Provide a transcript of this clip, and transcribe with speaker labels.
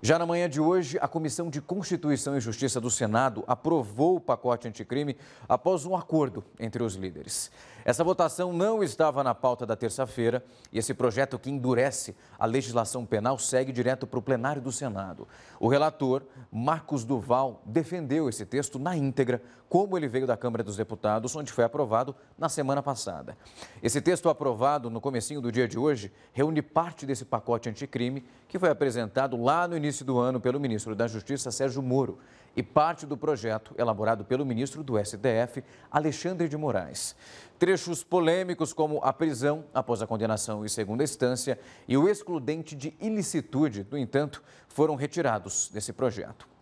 Speaker 1: Já na manhã de hoje, a Comissão de Constituição e Justiça do Senado aprovou o pacote anticrime após um acordo entre os líderes. Essa votação não estava na pauta da terça-feira e esse projeto que endurece a legislação penal segue direto para o plenário do Senado. O relator, Marcos Duval, defendeu esse texto na íntegra, como ele veio da Câmara dos Deputados, onde foi aprovado na semana passada. Esse texto aprovado no comecinho do dia de hoje reúne parte desse pacote anticrime que foi apresentado lá no início início do ano pelo ministro da Justiça, Sérgio Moro, e parte do projeto elaborado pelo ministro do STF, Alexandre de Moraes. Trechos polêmicos, como a prisão após a condenação em segunda instância e o excludente de ilicitude, no entanto, foram retirados desse projeto.